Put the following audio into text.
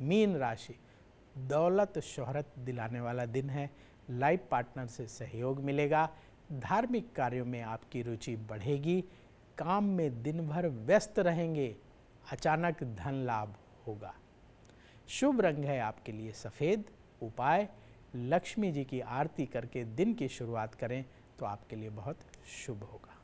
mean राशि दौलत शोहरत दिलाने वाला दिन है लाइफ पार्टनर से सहयोग मिलेगा धार्मिक कार्यों में आपकी रुचि बढ़ेगी काम में दिन भर व्यस्त रहेंगे अचानक धन लाभ होगा शुभ रंग है आपके लिए सफ़ेद उपाय लक्ष्मी जी की आरती करके दिन की शुरुआत करें तो आपके लिए बहुत शुभ होगा